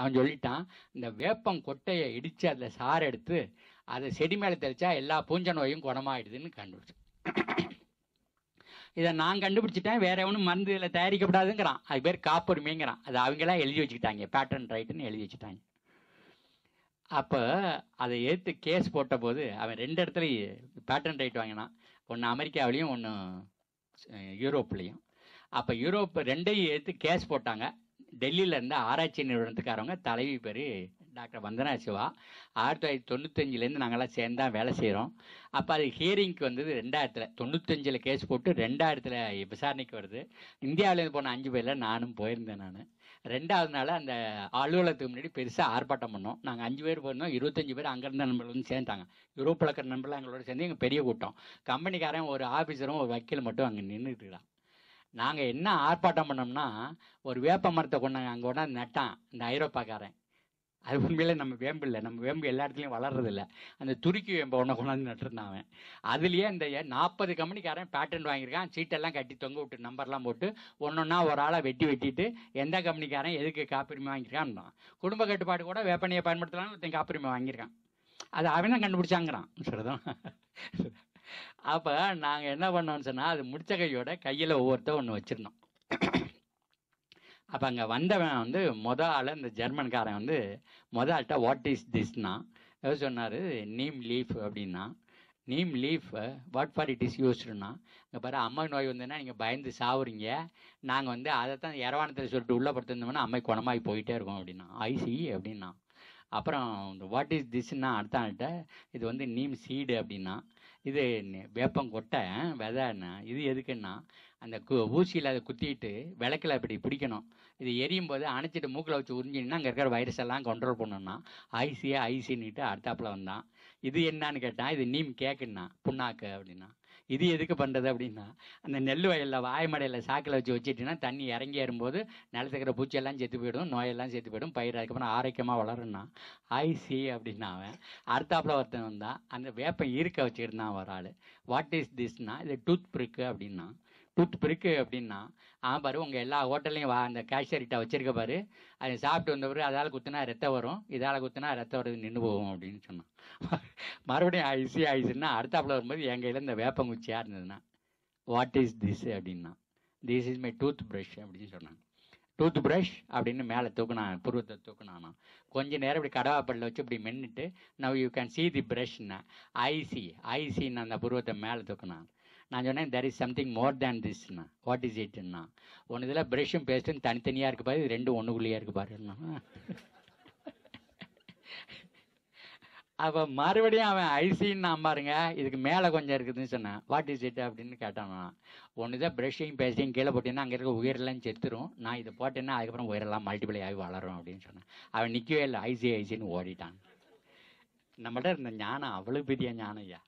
அவன் சொல்லிட்டான் இந்த வேப்பம் கொட்டையை இடித்து அதில் சாறு எடுத்து அதை செடி மேலே தெளிச்சா எல்லா பூஞ்ச நோயும் குணமாயிடுதுன்னு கண்டுபிடிச்சான் இதை நான் கண்டுபிடிச்சிட்டேன் வேற எவனும் மருந்து இதில் தயாரிக்கப்படாதுங்கிறான் அது பேர் காப்புரிமைங்கிறான் அது அவங்களாம் எழுதி வச்சுக்கிட்டாங்க பேட்டர்ன் ரைட்டுன்னு எழுதி வச்சுட்டாங்க அப்போ அதை ஏற்று கேஸ் போட்ட போது அவன் ரெண்டு இடத்துல பேட்டன் ரைட் வாங்கினான் ஒன்று அமெரிக்காவிலையும் ஒன்று யூரோப்லேயும் அப்போ யூரோப் ரெண்டையும் ஏற்று கேஸ் போட்டாங்க டெல்லியில் இருந்த ஆராய்ச்சி நிறுவனத்துக்காரவங்க தலைவி பேர் டாக்டர் வந்தனா சிவா ஆயிரத்தி தொள்ளாயிரத்தி தொண்ணூத்தஞ்சுலேருந்து நாங்களாம் சேர்ந்தா வேலை செய்கிறோம் அப்போ அது ஹியரிங்க்கு வந்தது ரெண்டாயிரத்தில் தொண்ணூத்தஞ்சில் கேஸ் போட்டு ரெண்டாயிரத்தில் விசாரணைக்கு வருது இந்தியாவிலேருந்து போன அஞ்சு பேரில் நானும் போயிருந்தேன் நான் ரெண்டாவது நாள் அந்த அலுவலகத்துக்கு முன்னாடி பெருசாக ஆர்ப்பாட்டம் பண்ணோம் நாங்கள் அஞ்சு பேர் போயிருந்தோம் இருபத்தஞ்சு பேர் அங்கேருந்த நண்பர்கள் வந்து சேர்ந்தாங்க யூரோப்பில் இருக்கிற நண்பர்கள் எங்களோட சேர்ந்து எங்கள் பெரிய கூட்டம் கம்பெனிக்காரன் ஒரு ஆஃபீஸரும் ஒரு வக்கீல் மட்டும் அங்கே நின்றுட்டுருக்கலாம் நாங்கள் என்ன ஆர்ப்பாட்டம் பண்ணோம்னா ஒரு வேப்ப மரத்தை கொண்டாங்க அங்கே கொண்டாந்து நட்டான் இந்த ஐரோப்பாக்காரன் அது உண்மையிலே நம்ம வேம்பு இல்லை நம்ம வேம்பு எல்லா இடத்துலையும் வளர்றதில்ல அந்த துருக்கி வேம்பை ஒன்று கொண்டாந்து நட்டுருந்தான் அவன் அதுலேயே இந்த நாற்பது கம்பெனிக்காரன் பேட்டன் வாங்கியிருக்கான் சீட்டெல்லாம் கட்டி தொங்க விட்டு நம்பர்லாம் போட்டு ஒன்றொன்னா ஒரு ஆளை வெட்டி வெட்டிட்டு எந்த கம்பெனிக்காரன் எதுக்கு காப்புரிமை வாங்கியிருக்கான்னு குடும்ப கட்டுப்பாடு கூட வேப்பனையை பயன்படுத்தலாம் ஒருத்தன் காப்புரிமை வாங்கியிருக்கான் அது அவன் தான் கண்டுபிடிச்சாங்கிறான் சரிதான் அப்போ நாங்கள் என்ன பண்ணோம்னு சொன்னால் அது முடிச்ச கையோட கையில் ஒவ்வொருத்த ஒன்று வச்சுருந்தோம் அப்போ அங்கே வந்தவன் வந்து முத ஆள் இந்த ஜெர்மன்காரன் வந்து முத ஆள்கிட்ட வாட் இஸ் திஸ்னா சொன்னார் நீம் லீஃப் அப்படின்னா neem leaf what for it is யூஸ்டுனா இங்கே பாரு அம்மை நோய் வந்ததுன்னா நீங்கள் பயந்து சாவுறீங்க நாங்கள் வந்து அதை தான் இரவானத்தில் சொல்லிட்டு உள்ளே படுத்திருந்தோம்னா அம்மை குணமாகி போயிட்டே இருக்கோம் அப்படின்னா ஐசி அப்படின்னா அப்புறம் இந்த வாட் இஸ் திஸ்ன்னா அடுத்தான்ட்ட இது வந்து நீம் சீடு அப்படின்னா இது வேப்பங்கொட்டை விதைன்னா இது எதுக்குன்னா அந்த கு ஊசியில் அதை குத்திட்டு விளக்கில் இப்படி பிடிக்கணும் இது எரியும் போது அணைச்சிட்டு மூக்கில் வச்சு உறிஞ்சின்னா அங்கே இருக்கிற வைரஸ் எல்லாம் கண்ட்ரோல் பண்ணணும்னா ஐசியாக ஐசின்னுட்டு அடுத்தாப்பில் வந்தான் இது என்னான்னு கேட்டால் இது நீம் கேக்குன்னா புண்ணாக்கு அப்படின்னா இது எதுக்கு பண்ணுறது அப்படின்னா அந்த நெல் வயலில் வாய்மடையில் சாக்கில் வச்சு வச்சுட்டுனா தண்ணி இறங்கி ஏறும்போது நிலத்துக்கிற பூச்சியெல்லாம் செத்து போயிடும் நோயெல்லாம் செத்து போயிடும் பயிர் அதுக்கப்புறம் ஆரோக்கியமாக வளரும்னா ஐசி அப்படின்னா அவன் அர்த்தாப்பில் ஒருத்தன் வந்தால் அந்த வேப்பம் இருக்க வச்சுருந்தான் ஒரு ஆள் வாட் இஸ் திஸ்னா இது டூத் பிரிக்கு அப்படின்னா டூத் பிரிக்கு அப்படின்னா ஆ பாரு உங்கள் எல்லா ஹோட்டல்லையும் வா அந்த கேஷியர்கிட்ட வச்சிருக்க பாரு அதை சாப்பிட்டு வந்த பிறகு அதால் குத்துனா ரத்தம் வரும் இதால் குத்துனா ரத்தம் வருது நின்று போகும் அப்படின்னு சொன்னான் மறுபடியும் ஐசி ஐசின்னா அடுத்தாப்புல வரும்போது என் கையில் இந்த வேப்பங்குச்சியாக இருந்ததுன்னா வாட் இஸ் திஸ் அப்படின்னா this is my toothbrush அப்படின்னு சொன்னாங்க டூத் ப்ரஷ் அப்படின்னு மேலே தூக்குனான் புருவத்தை தூக்குனானா கொஞ்ச நேரம் இப்படி கடவாப்படில் வச்சு இப்படி மென்னுட்டு now you can see the ப்ரஷ்னா ஐசி ஐசின்னு அந்த புருவத்தை மேலே தூக்குனா நான் சொன்னேன் there is something more than திஸ்னா வாட் இஸ் இட்னா ஒன்று இதில் ப்ரஷும் பேஸ்ட்டும் தனித்தனியாக இருக்கு பாரு இது ரெண்டும் ஒன்றுக்குள்ளேயே இருக்கு பாருண்ணா அப்போ மறுபடியும் அவன் ஐசின்னு நான் பாருங்க இதுக்கு மேலே கொஞ்சம் இருக்குதுன்னு சொன்னேன் வாட் இஸ் இட் அப்படின்னு கேட்டான் நான் ஒன்று தான் ப்ரஷிங் பேசிங் கீழே போட்டேன்னா அங்கே இருக்க உயிரெல்லாம் செத்துரும் நான் இதை போட்டேன்னா அதுக்கப்புறம் உயிரெல்லாம் மல்டிபிளை ஆகி வளரும் அப்படின்னு சொன்னேன் அவன் நிற்கவே இல்லை ஐசி ஐசின்னு ஓடிட்டான் நம்மள்ட்ட இருந்த ஞானம் அவ்வளோ பெரிய ஞானம் ஐயா